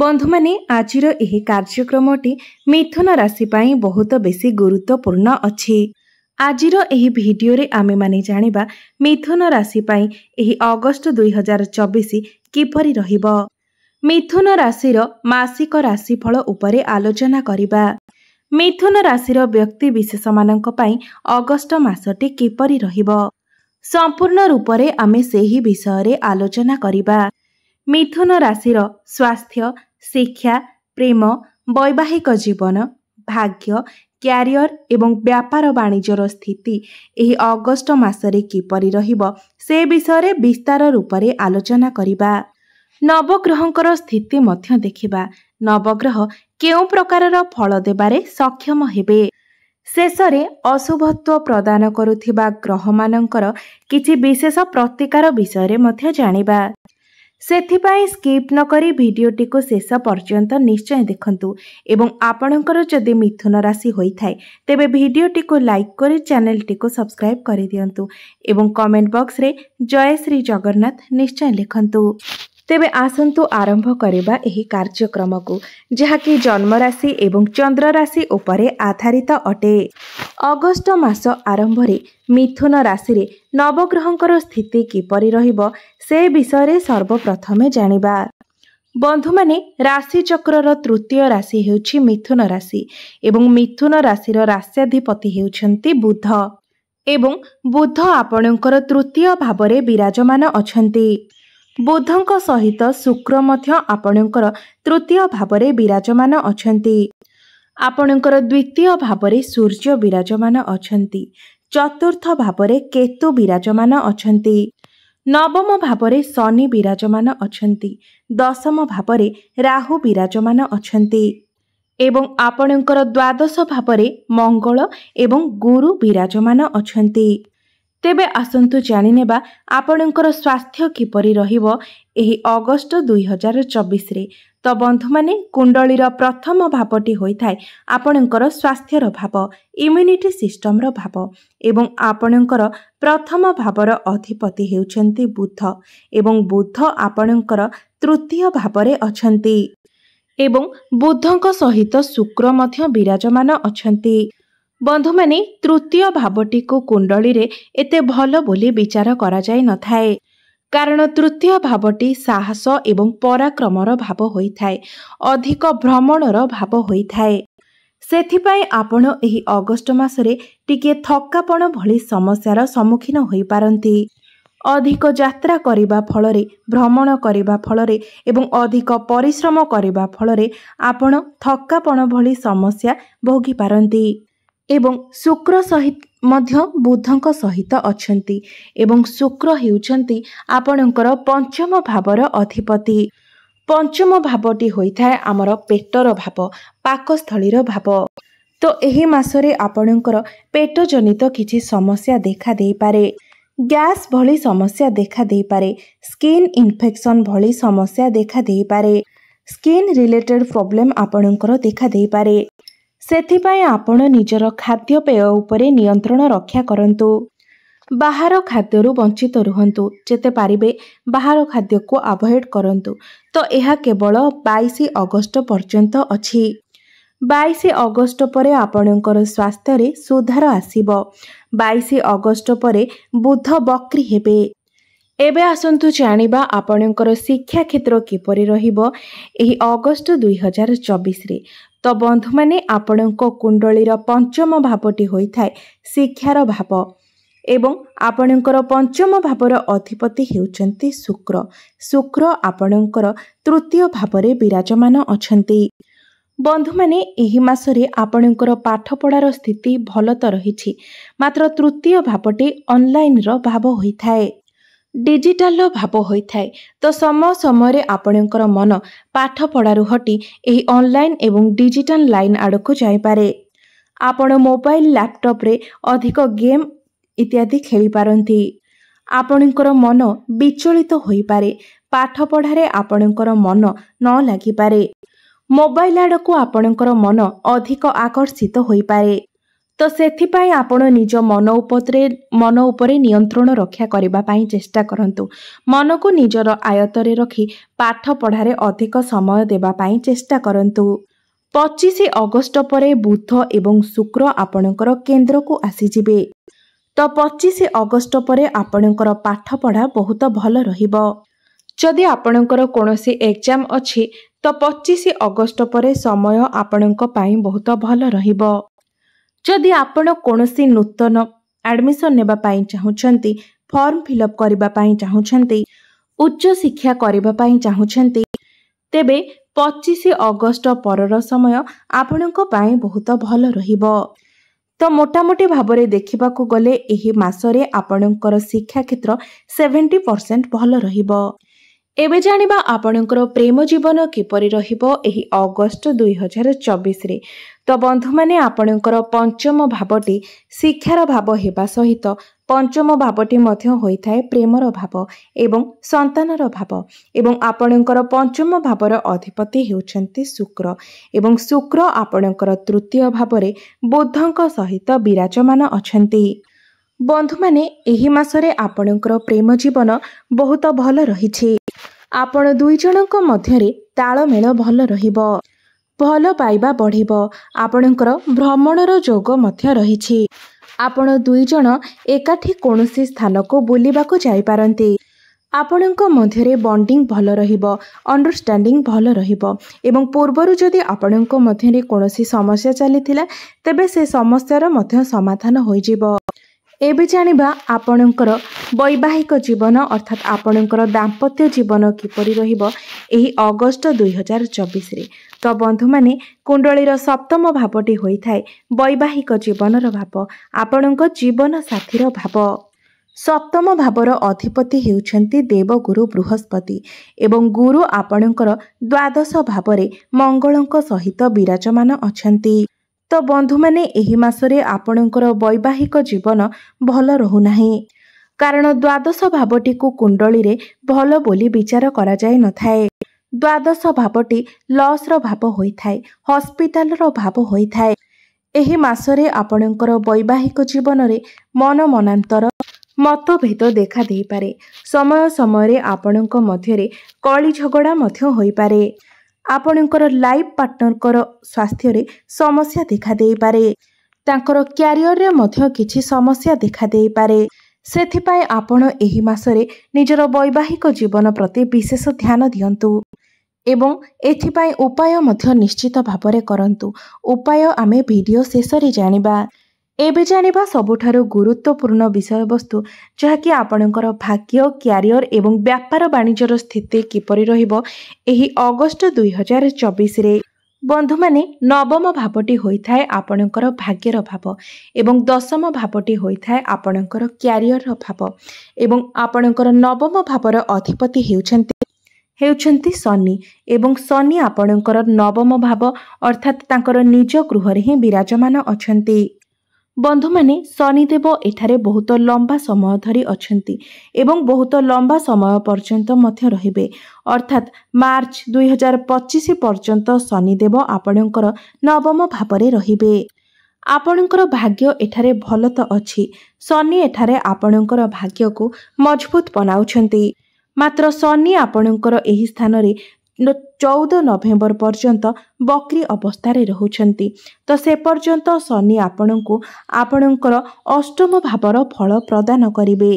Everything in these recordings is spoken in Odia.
ବନ୍ଧୁମାନେ ଆଜିର ଏହି କାର୍ଯ୍ୟକ୍ରମଟି ମିଥୁନ ରାଶି ପାଇଁ ବହୁତ ବେଶୀ ଗୁରୁତ୍ୱପୂର୍ଣ୍ଣ ଅଛି ଆଜିର ଏହି ଭିଡ଼ିଓରେ ଆମେମାନେ ଜାଣିବା ମିଥୁନ ରାଶି ପାଇଁ ଏହି ଅଗଷ୍ଟ ଦୁଇ ହଜାର ଚବିଶ କିପରି ରହିବ ମିଥୁନ ରାଶିର ମାସିକ ରାଶିଫଳ ଉପରେ ଆଲୋଚନା କରିବା ମିଥୁନ ରାଶିର ବ୍ୟକ୍ତିବିଶେଷମାନଙ୍କ ପାଇଁ ଅଗଷ୍ଟ ମାସଟି କିପରି ରହିବ ସମ୍ପୂର୍ଣ୍ଣ ରୂପରେ ଆମେ ସେହି ବିଷୟରେ ଆଲୋଚନା କରିବା ମିଥୁନ ରାଶିର ସ୍ୱାସ୍ଥ୍ୟ ଶିକ୍ଷା ପ୍ରେମ ବୈବାହିକ ଜୀବନ ଭାଗ୍ୟ କ୍ୟାରିୟର ଏବଂ ବ୍ୟାପାର ବାଣିଜ୍ୟର ସ୍ଥିତି ଏହି ଅଗଷ୍ଟ ମାସରେ କିପରି ରହିବ ସେ ବିଷୟରେ ବିସ୍ତାର ରୂପରେ ଆଲୋଚନା କରିବା ନବଗ୍ରହଙ୍କର ସ୍ଥିତି ମଧ୍ୟ ଦେଖିବା ନବଗ୍ରହ କେଉଁ ପ୍ରକାରର ଫଳ ଦେବାରେ ସକ୍ଷମ ହେବେ ଶେଷରେ ଅଶୁଭତ୍ୱ ପ୍ରଦାନ କରୁଥିବା ଗ୍ରହମାନଙ୍କର କିଛି ବିଶେଷ ପ୍ରତିକାର ବିଷୟରେ ମଧ୍ୟ ଜାଣିବା ସେଥିପାଇଁ ସ୍କିପ୍ ନ କରି ଭିଡ଼ିଓଟିକୁ ଶେଷ ପର୍ଯ୍ୟନ୍ତ ନିଶ୍ଚୟ ଦେଖନ୍ତୁ ଏବଂ ଆପଣଙ୍କର ଯଦି ମିଥୁନ ରାଶି ହୋଇଥାଏ ତେବେ ଭିଡ଼ିଓଟିକୁ ଲାଇକ୍ କରି ଚ୍ୟାନେଲ୍ଟିକୁ ସବସ୍କ୍ରାଇବ୍ କରିଦିଅନ୍ତୁ ଏବଂ କମେଣ୍ଟ ବକ୍ସରେ ଜୟ ଶ୍ରୀ ଜଗନ୍ନାଥ ନିଶ୍ଚୟ ଲେଖନ୍ତୁ ତେବେ ଆସନ୍ତୁ ଆରମ୍ଭ କରିବା ଏହି କାର୍ଯ୍ୟକ୍ରମକୁ ଯାହାକି ଜନ୍ମରାଶି ଏବଂ ଚନ୍ଦ୍ରରାଶି ଉପରେ ଆଧାରିତ ଅଟେ ଅଗଷ୍ଟ ମାସ ଆରମ୍ଭରେ ମିଥୁନ ରାଶିରେ ନବଗ୍ରହଙ୍କର ସ୍ଥିତି କିପରି ରହିବ ସେ ବିଷୟରେ ସର୍ବପ୍ରଥମେ ଜାଣିବା ବନ୍ଧୁମାନେ ରାଶିଚକ୍ରର ତୃତୀୟ ରାଶି ହେଉଛି ମିଥୁନ ରାଶି ଏବଂ ମିଥୁନ ରାଶିର ରାଶ୍ୟାଧିପତି ହେଉଛନ୍ତି ବୁଦ୍ଧ ଏବଂ ବୁଦ୍ଧ ଆପଣଙ୍କର ତୃତୀୟ ଭାବରେ ବିରାଜମାନ ଅଛନ୍ତି ବୁଦ୍ଧଙ୍କ ସହିତ ଶୁକ୍ର ମଧ୍ୟ ଆପଣଙ୍କର ତୃତୀୟ ଭାବରେ ବିରାଜମାନ ଅଛନ୍ତି ଆପଣଙ୍କର ଦ୍ୱିତୀୟ ଭାବରେ ସୂର୍ଯ୍ୟ ବିରାଜମାନ ଅଛନ୍ତି ଚତୁର୍ଥ ଭାବରେ କେତୁ ବିରାଜମାନ ଅଛନ୍ତି ନବମ ଭାବରେ ଶନି ବିରାଜମାନ ଅଛନ୍ତି ଦଶମ ଭାବରେ ରାହୁ ବିରାଜମାନ ଅଛନ୍ତି ଏବଂ ଆପଣଙ୍କର ଦ୍ୱାଦଶ ଭାବରେ ମଙ୍ଗଳ ଏବଂ ଗୁରୁ ବିରାଜମାନ ଅଛନ୍ତି ତେବେ ଆସନ୍ତୁ ଜାଣିନେବା ଆପଣଙ୍କର ସ୍ୱାସ୍ଥ୍ୟ କିପରି ରହିବ ଏହି ଅଗଷ୍ଟ ଦୁଇ ହଜାର ଚବିଶରେ ତ ବନ୍ଧୁମାନେ କୁଣ୍ଡଳୀର ପ୍ରଥମ ଭାବଟି ହୋଇଥାଏ ଆପଣଙ୍କର ସ୍ୱାସ୍ଥ୍ୟର ଭାବ ଇମ୍ୟୁନିଟି ସିଷ୍ଟମର ଭାବ ଏବଂ ଆପଣଙ୍କର ପ୍ରଥମ ଭାବର ଅଧିପତି ହେଉଛନ୍ତି ବୁଦ୍ଧ ଏବଂ ବୁଦ୍ଧ ଆପଣଙ୍କର ତୃତୀୟ ଭାବରେ ଅଛନ୍ତି ଏବଂ ବୁଦ୍ଧଙ୍କ ସହିତ ଶୁକ୍ର ମଧ୍ୟ ବିରାଜମାନ ଅଛନ୍ତି ବନ୍ଧୁମାନେ ତୃତୀୟ ଭାବଟିକୁ କୁଣ୍ଡଳୀରେ ଏତେ ଭଲ ବୋଲି ବିଚାର କରାଯାଇନଥାଏ କାରଣ ତୃତୀୟ ଭାବଟି ସାହସ ଏବଂ ପରାକ୍ରମର ଭାବ ହୋଇଥାଏ ଅଧିକ ଭ୍ରମଣର ଭାବ ହୋଇଥାଏ ସେଥିପାଇଁ ଆପଣ ଏହି ଅଗଷ୍ଟ ମାସରେ ଟିକିଏ ଥକ୍କାପଣ ଭଳି ସମସ୍ୟାର ସମ୍ମୁଖୀନ ହୋଇପାରନ୍ତି ଅଧିକ ଯାତ୍ରା କରିବା ଫଳରେ ଭ୍ରମଣ କରିବା ଫଳରେ ଏବଂ ଅଧିକ ପରିଶ୍ରମ କରିବା ଫଳରେ ଆପଣ ଥକାପଣ ଭଳି ସମସ୍ୟା ଭୋଗିପାରନ୍ତି ଏବଂ ଶୁକ୍ର ସହିତ ମଧ୍ୟ ବୁଦ୍ଧଙ୍କ ସହିତ ଅଛନ୍ତି ଏବଂ ଶୁକ୍ର ହେଉଛନ୍ତି ଆପଣଙ୍କର ପଞ୍ଚମ ଭାବର ଅଧିପତି ପଞ୍ଚମ ଭାବଟି ହୋଇଥାଏ ଆମର ପେଟର ଭାବ ପାକସ୍ଥଳୀର ଭାବ ତ ଏହି ମାସରେ ଆପଣଙ୍କର ପେଟ ଜନିତ କିଛି ସମସ୍ୟା ଦେଖା ଦେଇପାରେ ଗ୍ୟାସ୍ ଭଳି ସମସ୍ୟା ଦେଖା ଦେଇପାରେ ସ୍କିନ୍ ଇନଫେକ୍ସନ୍ ଭଳି ସମସ୍ୟା ଦେଖା ଦେଇପାରେ ସ୍କିନ୍ ରିଲେଟେଡ଼୍ ପ୍ରୋବ୍ଲେମ୍ ଆପଣଙ୍କର ଦେଖା ଦେଇପାରେ ସେଥିପାଇଁ ଆପଣ ନିଜର ଖାଦ୍ୟପେୟ ଉପରେ ନିୟନ୍ତ୍ରଣ ରକ୍ଷା କରନ୍ତୁ ବାହାର ଖାଦ୍ୟରୁ ବଞ୍ଚିତ ରୁହନ୍ତୁ ଯେତେ ପାରିବେ ବାହାର ଖାଦ୍ୟକୁ ଆଭଏଡ଼ କରନ୍ତୁ ତ ଏହା କେବଳ ବାଇଶ ଅଗଷ୍ଟ ପର୍ଯ୍ୟନ୍ତ ଅଛି ବାଇଶ ଅଗଷ୍ଟ ପରେ ଆପଣଙ୍କର ସ୍ୱାସ୍ଥ୍ୟରେ ସୁଧାର ଆସିବ ବାଇଶ ଅଗଷ୍ଟ ପରେ ବୁଦ୍ଧ ବକ୍ରି ହେବେ ଏବେ ଆସନ୍ତୁ ଜାଣିବା ଆପଣଙ୍କର ଶିକ୍ଷା କ୍ଷେତ୍ର କିପରି ରହିବ ଏହି ଅଗଷ୍ଟ ଦୁଇ ହଜାର ଚବିଶରେ ତ ବନ୍ଧୁମାନେ ଆପଣଙ୍କ କୁଣ୍ଡଳୀର ପଞ୍ଚମ ଭାବଟି ହୋଇଥାଏ ଶିକ୍ଷାର ଭାବ ଏବଂ ଆପଣଙ୍କର ପଞ୍ଚମ ଭାବର ଅଧିପତି ହେଉଛନ୍ତି ଶୁକ୍ର ଶୁକ୍ର ଆପଣଙ୍କର ତୃତୀୟ ଭାବରେ ବିରାଜମାନ ଅଛନ୍ତି ବନ୍ଧୁମାନେ ଏହି ମାସରେ ଆପଣଙ୍କର ପାଠପଢ଼ାର ସ୍ଥିତି ଭଲ ତ ରହିଛି ମାତ୍ର ତୃତୀୟ ଭାବଟି ଅନଲାଇନ୍ର ଭାବ ହୋଇଥାଏ ଡିଜିଟାଲର ଭାବ ହୋଇଥାଏ ତ ସମୟ ସମୟରେ ଆପଣଙ୍କର ମନ ପାଠ ପଢ଼ାରୁ ହଟି ଏହି ଅନଲାଇନ୍ ଏବଂ ଡିଜିଟାଲ ଲାଇନ୍ ଆଡ଼କୁ ଯାଇପାରେ ଆପଣ ମୋବାଇଲ ଲ୍ୟାପଟପ୍ରେ ଅଧିକ ଗେମ୍ ଇତ୍ୟାଦି ଖେଳିପାରନ୍ତି ଆପଣଙ୍କର ମନ ବିଚଳିତ ହୋଇପାରେ ପାଠ ପଢ଼ାରେ ଆପଣଙ୍କର ମନ ନ ଲାଗିପାରେ ମୋବାଇଲ ଆଡ଼କୁ ଆପଣଙ୍କର ମନ ଅଧିକ ଆକର୍ଷିତ ହୋଇପାରେ ତ ସେଥିପାଇଁ ଆପଣ ନିଜ ମନ ଉପରେ ମନ ଉପରେ ନିୟନ୍ତ୍ରଣ ରକ୍ଷା କରିବା ପାଇଁ ଚେଷ୍ଟା କରନ୍ତୁ ମନକୁ ନିଜର ଆୟତରେ ରଖି ପାଠ ପଢ଼ାରେ ଅଧିକ ସମୟ ଦେବା ପାଇଁ ଚେଷ୍ଟା କରନ୍ତୁ ପଚିଶ ଅଗଷ୍ଟ ପରେ ବୁଦ୍ଧ ଏବଂ ଶୁକ୍ର ଆପଣଙ୍କର କେନ୍ଦ୍ରକୁ ଆସିଯିବେ ତ ପଚିଶ ଅଗଷ୍ଟ ପରେ ଆପଣଙ୍କର ପାଠପଢ଼ା ବହୁତ ଭଲ ରହିବ ଯଦି ଆପଣଙ୍କର କୌଣସି ଏକ୍ଜାମ୍ ଅଛି ତ ପଚିଶ ଅଗଷ୍ଟ ପରେ ସମୟ ଆପଣଙ୍କ ପାଇଁ ବହୁତ ଭଲ ରହିବ ଯଦି ଆପଣ କୌଣସି ନୂତନ ଆଡ଼ମିସନ ନେବା ପାଇଁ ଚାହୁଁଛନ୍ତି ଫର୍ମ ଫିଲ୍ଅପ୍ କରିବା ପାଇଁ ଚାହୁଁଛନ୍ତି ଉଚ୍ଚଶିକ୍ଷା କରିବା ପାଇଁ ଚାହୁଁଛନ୍ତି ତେବେ ପଚିଶ ଅଗଷ୍ଟ ପରର ସମୟ ଆପଣଙ୍କ ପାଇଁ ବହୁତ ଭଲ ରହିବ ତ ମୋଟାମୋଟି ଭାବରେ ଦେଖିବାକୁ ଗଲେ ଏହି ମାସରେ ଆପଣଙ୍କର ଶିକ୍ଷା କ୍ଷେତ୍ର ସେଭେଣ୍ଟି ପରସେଣ୍ଟ ଭଲ ରହିବ ଏବେ ଜାଣିବା ଆପଣଙ୍କର ପ୍ରେମ ଜୀବନ କିପରି ରହିବ ଏହି ଅଗଷ୍ଟ ଦୁଇହଜାର ଚବିଶରେ ତ ବନ୍ଧୁମାନେ ଆପଣଙ୍କର ପଞ୍ଚମ ଭାବଟି ଶିକ୍ଷାର ଭାବ ହେବା ସହିତ ପଞ୍ଚମ ଭାବଟି ମଧ୍ୟ ହୋଇଥାଏ ପ୍ରେମର ଭାବ ଏବଂ ସନ୍ତାନର ଭାବ ଏବଂ ଆପଣଙ୍କର ପଞ୍ଚମ ଭାବର ଅଧିପତି ହେଉଛନ୍ତି ଶୁକ୍ର ଏବଂ ଶୁକ୍ର ଆପଣଙ୍କର ତୃତୀୟ ଭାବରେ ବୁଦ୍ଧଙ୍କ ସହିତ ବିରାଜମାନ ଅଛନ୍ତି ବନ୍ଧୁମାନେ ଏହି ମାସରେ ଆପଣଙ୍କର ପ୍ରେମ ଜୀବନ ବହୁତ ଭଲ ରହିଛି ଆପଣ ଦୁଇ ଜଣଙ୍କ ମଧ୍ୟରେ ତାଳମେଳ ଭଲ ରହିବ ଭଲ ପାଇବା ବଢ଼ିବ ଆପଣଙ୍କର ଭ୍ରମଣର ଯୋଗ ମଧ୍ୟ ରହିଛି ଆପଣ ଦୁଇ ଜଣ ଏକାଠି କୌଣସି ସ୍ଥାନକୁ ବୁଲିବାକୁ ଯାଇପାରନ୍ତି ଆପଣଙ୍କ ମଧ୍ୟରେ ବଣ୍ଡିଂ ଭଲ ରହିବ ଅଣ୍ଡରଷ୍ଟାଣ୍ଡିଂ ଭଲ ରହିବ ଏବଂ ପୂର୍ବରୁ ଯଦି ଆପଣଙ୍କ ମଧ୍ୟରେ କୌଣସି ସମସ୍ୟା ଚାଲିଥିଲା ତେବେ ସେ ସମସ୍ୟାର ମଧ୍ୟ ସମାଧାନ ହୋଇଯିବ ଏବେ ଜାଣିବା ଆପଣଙ୍କର ବୈବାହିକ ଜୀବନ ଅର୍ଥାତ୍ ଆପଣଙ୍କର ଦାମ୍ପତ୍ୟ ଜୀବନ କିପରି ରହିବ ଏହି ଅଗଷ୍ଟ ଦୁଇହଜାର ଚବିଶରେ ତ ବନ୍ଧୁମାନେ କୁଣ୍ଡଳୀର ସପ୍ତମ ଭାବଟି ହୋଇଥାଏ ବୈବାହିକ ଜୀବନର ଭାବ ଆପଣଙ୍କ ଜୀବନ ଜୀବନସାଥୀର ଭାବ ସପ୍ତମ ଭାବର ଅଧିପତି ହେଉଛନ୍ତି ଦେବଗୁରୁ ବୃହସ୍ପତି ଏବଂ ଗୁରୁ ଆପଣଙ୍କର ଦ୍ୱାଦଶ ଭାବରେ ମଙ୍ଗଳଙ୍କ ସହିତ ବିରାଜମାନ ଅଛନ୍ତି ତ ବନ୍ଧୁମାନେ ଏହି ମାସରେ ଆପଣଙ୍କର ବୈବାହିକ ଜୀବନ ଭଲ ରହୁନାହିଁ କାରଣ ଦ୍ୱାଦଶ ଭାବଟିକୁ କୁଣ୍ଡଳୀରେ ଭଲ ବୋଲି ବିଚାର କରାଯାଇ ନଥାଏ ଦ୍ୱାଦଶ ଭାବଟି ଲସ୍ର ଭାବ ହୋଇଥାଏ ହସ୍ପିଟାଲର ଭାବ ହୋଇଥାଏ ଏହି ମାସରେ ଆପଣଙ୍କର ବୈବାହିକ ଜୀବନରେ ମନ ମନାନ୍ତର ମତଭେଦ ଦେଖାଦେଇପାରେ ସମୟ ସମୟରେ ଆପଣଙ୍କ ମଧ୍ୟରେ କଳି ଝଗଡ଼ା ମଧ୍ୟ ହୋଇପାରେ ଆପଣଙ୍କର ଲାଇଫ୍ ପାର୍ଟନରଙ୍କର ସ୍ୱାସ୍ଥ୍ୟରେ ସମସ୍ୟା ଦେଖାଦେଇପାରେ ତାଙ୍କର କ୍ୟାରିୟରରେ ମଧ୍ୟ କିଛି ସମସ୍ୟା ଦେଖାଦେଇପାରେ ସେଥିପାଇଁ ଆପଣ ଏହି ମାସରେ ନିଜର ବୈବାହିକ ଜୀବନ ପ୍ରତି ବିଶେଷ ଧ୍ୟାନ ଦିଅନ୍ତୁ ଏବଂ ଏଥିପାଇଁ ଉପାୟ ମଧ୍ୟ ନିଶ୍ଚିତ ଭାବରେ କରନ୍ତୁ ଉପାୟ ଆମେ ଭିଡ଼ିଓ ଶେଷରେ ଜାଣିବା ଏବେ ଜାଣିବା ସବୁଠାରୁ ଗୁରୁତ୍ୱପୂର୍ଣ୍ଣ ବିଷୟବସ୍ତୁ ଯାହାକି ଆପଣଙ୍କର ଭାଗ୍ୟ କ୍ୟାରିୟର ଏବଂ ବ୍ୟାପାର ବାଣିଜ୍ୟର ସ୍ଥିତି କିପରି ରହିବ ଏହି ଅଗଷ୍ଟ ଦୁଇହଜାର ଚବିଶରେ ବନ୍ଧୁମାନେ ନବମ ଭାବଟି ହୋଇଥାଏ ଆପଣଙ୍କର ଭାଗ୍ୟର ଭାବ ଏବଂ ଦଶମ ଭାବଟି ହୋଇଥାଏ ଆପଣଙ୍କର କ୍ୟାରିୟରର ଭାବ ଏବଂ ଆପଣଙ୍କର ନବମ ଭାବର ଅଧିପତି ହେଉଛନ୍ତି ହେଉଛନ୍ତି ଶନି ଏବଂ ଶନି ଆପଣଙ୍କର ନବମ ଭାବ ଅର୍ଥାତ୍ ତାଙ୍କର ନିଜ ଗୃହରେ ହିଁ ବିରାଜମାନ ଅଛନ୍ତି ବନ୍ଧୁମାନେ ଶନିଦେବ ଏଠାରେ ବହୁତ ଲମ୍ବା ସମୟ ଧରି ଅଛନ୍ତି ଏବଂ ବହୁତ ଲମ୍ବା ସମୟ ପର୍ଯ୍ୟନ୍ତ ମଧ୍ୟ ରହିବେ ଅର୍ଥାତ୍ ମାର୍ଚ୍ଚ ଦୁଇ ହଜାର ପଚିଶ ପର୍ଯ୍ୟନ୍ତ ଶନିଦେବ ଆପଣଙ୍କର ନବମ ଭାବରେ ରହିବେ ଆପଣଙ୍କର ଭାଗ୍ୟ ଏଠାରେ ଭଲ ତ ଅଛି ଶନି ଏଠାରେ ଆପଣଙ୍କର ଭାଗ୍ୟକୁ ମଜବୁତ ବନାଉଛନ୍ତି ମାତ୍ର ଶନି ଆପଣଙ୍କର ଏହି ସ୍ଥାନରେ ଚଉଦ ନଭେମ୍ବର ପର୍ଯ୍ୟନ୍ତ ବକ୍ରି ଅବସ୍ଥାରେ ରହୁଛନ୍ତି ତ ସେ ପର୍ଯ୍ୟନ୍ତ ଶନି ଆପଣଙ୍କୁ ଆପଣଙ୍କର ଅଷ୍ଟମ ଭାବର ଫଳ ପ୍ରଦାନ କରିବେ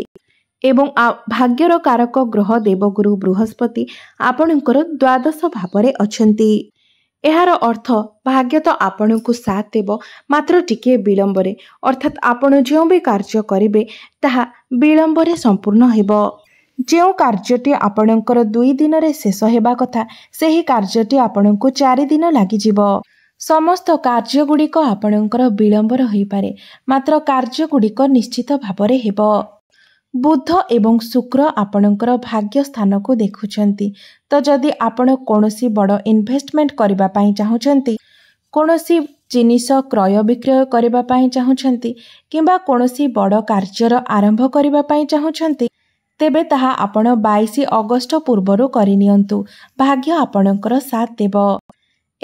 ଏବଂ ଭାଗ୍ୟର କାରକ ଗ୍ରହ ଦେବଗୁରୁ ବୃହସ୍ପତି ଆପଣଙ୍କର ଦ୍ୱାଦଶ ଭାବରେ ଅଛନ୍ତି ଏହାର ଅର୍ଥ ଭାଗ୍ୟ ତ ଆପଣଙ୍କୁ ସାଥ ଦେବ ମାତ୍ର ଟିକିଏ ବିଳମ୍ବରେ ଅର୍ଥାତ୍ ଆପଣ ଯେଉଁ ବି କାର୍ଯ୍ୟ କରିବେ ତାହା ବିଳମ୍ବରେ ସମ୍ପୂର୍ଣ୍ଣ ହେବ ଯେଉଁ କାର୍ଯ୍ୟଟି ଆପଣଙ୍କର ଦୁଇ ଦିନରେ ଶେଷ ହେବା କଥା ସେହି କାର୍ଯ୍ୟଟି ଆପଣଙ୍କୁ ଚାରି ଦିନ ଲାଗିଯିବ ସମସ୍ତ କାର୍ଯ୍ୟଗୁଡ଼ିକ ଆପଣଙ୍କର ବିଳମ୍ବର ହୋଇପାରେ ମାତ୍ର କାର୍ଯ୍ୟଗୁଡ଼ିକ ନିଶ୍ଚିତ ଭାବରେ ହେବ ବୁଦ୍ଧ ଏବଂ ଶୁକ୍ର ଆପଣଙ୍କର ଭାଗ୍ୟ ସ୍ଥାନକୁ ଦେଖୁଛନ୍ତି ତ ଯଦି ଆପଣ କୌଣସି ବଡ଼ ଇନଭେଷ୍ଟମେଣ୍ଟ କରିବା ପାଇଁ ଚାହୁଁଛନ୍ତି କୌଣସି ଜିନିଷ କ୍ରୟ ବିକ୍ରୟ କରିବା ପାଇଁ ଚାହୁଁଛନ୍ତି କିମ୍ବା କୌଣସି ବଡ଼ କାର୍ଯ୍ୟର ଆରମ୍ଭ କରିବା ପାଇଁ ଚାହୁଁଛନ୍ତି ତେବେ ତାହା ଆପଣ ବାଇଶ ଅଗଷ୍ଟ ପୂର୍ବରୁ କରିନିଅନ୍ତୁ ଭାଗ୍ୟ ଆପଣଙ୍କର ସାଥ ଦେବ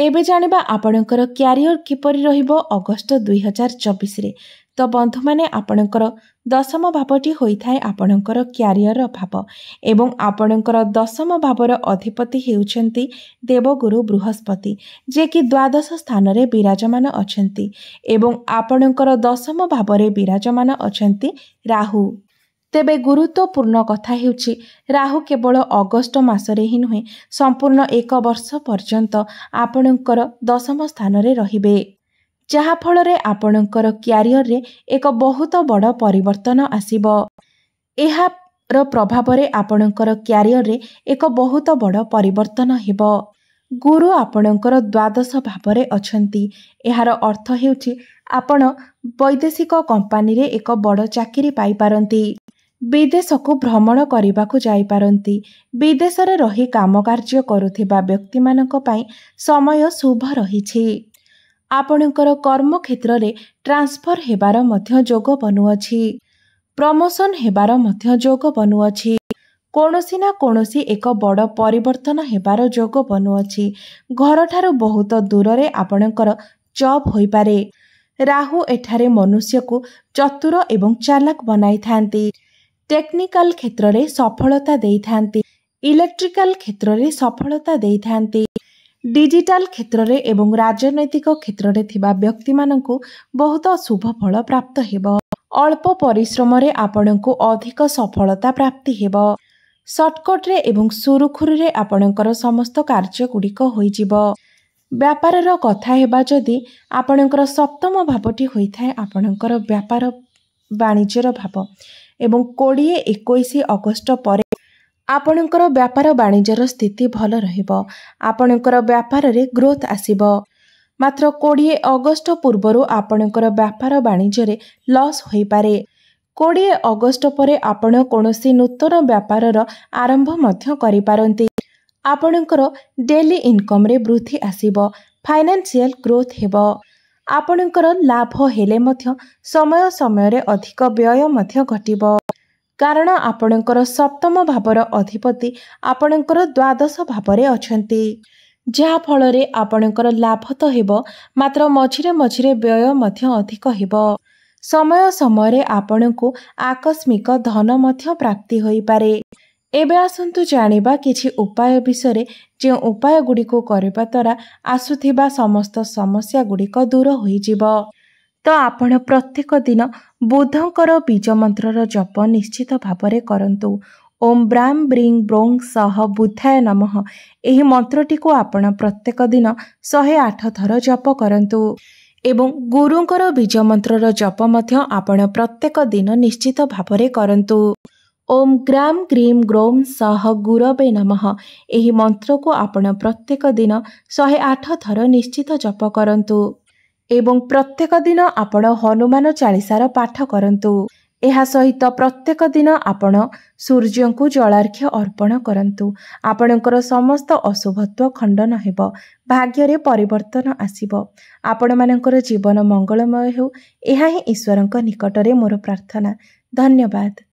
ଏବେ ଜାଣିବା ଆପଣଙ୍କର କ୍ୟାରିୟର କିପରି ରହିବ ଅଗଷ୍ଟ ଦୁଇହଜାର ଚବିଶରେ ତ ବନ୍ଧୁମାନେ ଆପଣଙ୍କର ଦଶମ ଭାବଟି ହୋଇଥାଏ ଆପଣଙ୍କର କ୍ୟାରିୟରର ଭାବ ଏବଂ ଆପଣଙ୍କର ଦଶମ ଭାବର ଅଧିପତି ହେଉଛନ୍ତି ଦେବଗୁରୁ ବୃହସ୍ପତି ଯିଏକି ଦ୍ୱାଦଶ ସ୍ଥାନରେ ବିରାଜମାନ ଅଛନ୍ତି ଏବଂ ଆପଣଙ୍କର ଦଶମ ଭାବରେ ବିରାଜମାନ ଅଛନ୍ତି ରାହୁ ତେବେ ଗୁରୁତ୍ୱପୂର୍ଣ୍ଣ କଥା ହେଉଛି ରାହୁ କେବଳ ଅଗଷ୍ଟ ମାସରେ ହିଁ ନୁହେଁ ସମ୍ପୂର୍ଣ୍ଣ ଏକ ବର୍ଷ ପର୍ଯ୍ୟନ୍ତ ଆପଣଙ୍କର ଦଶମ ସ୍ଥାନରେ ରହିବେ ଯାହାଫଳରେ ଆପଣଙ୍କର କ୍ୟାରିୟରରେ ଏକ ବହୁତ ବଡ଼ ପରିବର୍ତ୍ତନ ଆସିବ ଏହାର ପ୍ରଭାବରେ ଆପଣଙ୍କର କ୍ୟାରିୟରରେ ଏକ ବହୁତ ବଡ଼ ପରିବର୍ତ୍ତନ ହେବ ଗୁରୁ ଆପଣଙ୍କର ଦ୍ୱାଦଶ ଭାବରେ ଅଛନ୍ତି ଏହାର ଅର୍ଥ ହେଉଛି ଆପଣ ବୈଦେଶିକ କମ୍ପାନୀରେ ଏକ ବଡ଼ ଚାକିରି ପାଇପାରନ୍ତି ବିଦେଶକୁ ଭ୍ରମଣ କରିବାକୁ ଯାଇପାରନ୍ତି ବିଦେଶରେ ରହି କାମ କାର୍ଯ୍ୟ କରୁଥିବା ବ୍ୟକ୍ତିମାନଙ୍କ ପାଇଁ ସମୟ ଶୁଭ ରହିଛି ଆପଣଙ୍କର କର୍ମକ୍ଷେତ୍ରରେ ଟ୍ରାନ୍ସଫର ହେବାର ମଧ୍ୟ ଯୋଗ ବନୁଅଛି ପ୍ରମୋସନ ହେବାର ମଧ୍ୟ ଯୋଗ ବନୁଅଛି କୌଣସି ନା କୌଣସି ଏକ ବଡ଼ ପରିବର୍ତ୍ତନ ହେବାର ଯୋଗ ବନୁଅଛି ଘରଠାରୁ ବହୁତ ଦୂରରେ ଆପଣଙ୍କର ଜବ୍ ହୋଇପାରେ ରାହୁ ଏଠାରେ ମନୁଷ୍ୟକୁ ଚତୁର ଏବଂ ଚାଲାକ ବନାଇଥାନ୍ତି ଟେକ୍ନିକାଲ କ୍ଷେତ୍ରରେ ସଫଳତା ଦେଇଥାନ୍ତି ଇଲେକ୍ଟ୍ରିକାଲ କ୍ଷେତ୍ରରେ ସଫଳତା ଦେଇଥାନ୍ତି ଡିଜିଟାଲ କ୍ଷେତ୍ରରେ ଏବଂ ରାଜନୈତିକ କ୍ଷେତ୍ରରେ ଥିବା ବ୍ୟକ୍ତିମାନଙ୍କୁ ବହୁତ ଶୁଭଫଳ ପ୍ରାପ୍ତ ହେବ ଅଳ୍ପ ପରିଶ୍ରମରେ ଆପଣଙ୍କୁ ଅଧିକ ସଫଳତା ପ୍ରାପ୍ତି ହେବ ସର୍ଟକଟ୍ରେ ଏବଂ ସୁରୁଖୁରୁରେ ଆପଣଙ୍କର ସମସ୍ତ କାର୍ଯ୍ୟଗୁଡ଼ିକ ହୋଇଯିବ ବ୍ୟାପାରର କଥା ହେବା ଯଦି ଆପଣଙ୍କର ସପ୍ତମ ଭାବଟି ହୋଇଥାଏ ଆପଣଙ୍କର ବ୍ୟାପାର ବାଣିଜ୍ୟର ଭାବ ଏବଂ କୋଡ଼ିଏ ଏକୋଇଶ ଅଗଷ୍ଟ ପରେ ଆପଣଙ୍କର ବ୍ୟାପାର ବାଣିଜ୍ୟର ସ୍ଥିତି ଭଲ ରହିବ ଆପଣଙ୍କର ବ୍ୟାପାରରେ ଗ୍ରୋଥ୍ ଆସିବ ମାତ୍ର କୋଡ଼ିଏ ଅଗଷ୍ଟ ପୂର୍ବରୁ ଆପଣଙ୍କର ବ୍ୟାପାର ବାଣିଜ୍ୟରେ ଲସ୍ ହୋଇପାରେ କୋଡ଼ିଏ ଅଗଷ୍ଟ ପରେ ଆପଣ କୌଣସି ନୂତନ ବ୍ୟାପାରର ଆରମ୍ଭ ମଧ୍ୟ କରିପାରନ୍ତି ଆପଣଙ୍କର ଡେଲି ଇନକମ୍ରେ ବୃଦ୍ଧି ଆସିବ ଫାଇନାନ୍ସିଆଲ ଗ୍ରୋଥ୍ ହେବ ଆପଣଙ୍କର ଲାଭ ହେଲେ ମଧ୍ୟ ସମୟ ସମୟରେ ଅଧିକ ବ୍ୟୟ ମଧ୍ୟ ଘଟିବ କାରଣ ଆପଣଙ୍କର ସପ୍ତମ ଭାବର ଅଧିପତି ଆପଣଙ୍କର ଦ୍ୱାଦଶ ଭାବରେ ଅଛନ୍ତି ଯାହାଫଳରେ ଆପଣଙ୍କର ଲାଭ ତ ହେବ ମାତ୍ର ମଝିରେ ମଝିରେ ବ୍ୟୟ ମଧ୍ୟ ଅଧିକ ହେବ ସମୟ ସମୟରେ ଆପଣଙ୍କୁ ଆକସ୍ମିକ ଧନ ମଧ୍ୟ ପ୍ରାପ୍ତି ହୋଇପାରେ ଏବେ ଆସନ୍ତୁ ଜାଣିବା କିଛି ଉପାୟ ବିଷୟରେ ଯେଉଁ ଉପାୟଗୁଡ଼ିକୁ କରିବା ଦ୍ୱାରା ଆସୁଥିବା ସମସ୍ତ ସମସ୍ୟା ଗୁଡ଼ିକ ଦୂର ହୋଇଯିବ ତ ଆପଣ ପ୍ରତ୍ୟେକ ଦିନ ବୁଦ୍ଧଙ୍କର ବୀଜ ମନ୍ତ୍ରର ଜପ ନିଶ୍ଚିତ ଭାବରେ କରନ୍ତୁ ଓମ୍ ବ୍ରାମ୍ ବ୍ରିଂ ବ୍ରୋଂ ସହ ବୁଦ୍ଧାୟ ନମ ଏହି ମନ୍ତ୍ରଟିକୁ ଆପଣ ପ୍ରତ୍ୟେକ ଦିନ ଶହେ ଆଠ ଥର ଜପ କରନ୍ତୁ ଏବଂ ଗୁରୁଙ୍କର ବୀଜ ମନ୍ତ୍ରର ଜପ ମଧ୍ୟ ଆପଣ ପ୍ରତ୍ୟେକ ଦିନ ନିଶ୍ଚିତ ଭାବରେ କରନ୍ତୁ ଓମ୍ କ୍ରାମ୍ କ୍ରିମ୍ ଗ୍ରୋମ୍ ସହ ଗୁରବେ ନମ ଏହି ମନ୍ତ୍ରକୁ ଆପଣ ପ୍ରତ୍ୟେକ ଦିନ ଶହେ ଆଠ ଥର ନିଶ୍ଚିତ ଜପ କରନ୍ତୁ ଏବଂ ପ୍ରତ୍ୟେକ ଦିନ ଆପଣ ହନୁମାନ ଚାଳିଶାର ପାଠ କରନ୍ତୁ ଏହା ସହିତ ପ୍ରତ୍ୟେକ ଦିନ ଆପଣ ସୂର୍ଯ୍ୟଙ୍କୁ ଜଳାର୍ଘ୍ୟ ଅର୍ପଣ କରନ୍ତୁ ଆପଣଙ୍କର ସମସ୍ତ ଅଶୁଭତ୍ଵ ଖଣ୍ଡନ ହେବ ଭାଗ୍ୟରେ ପରିବର୍ତ୍ତନ ଆସିବ ଆପଣମାନଙ୍କର ଜୀବନ ମଙ୍ଗଳମୟ ହେଉ ଏହା ହିଁ ଈଶ୍ୱରଙ୍କ ନିକଟରେ ମୋର ପ୍ରାର୍ଥନା ଧନ୍ୟବାଦ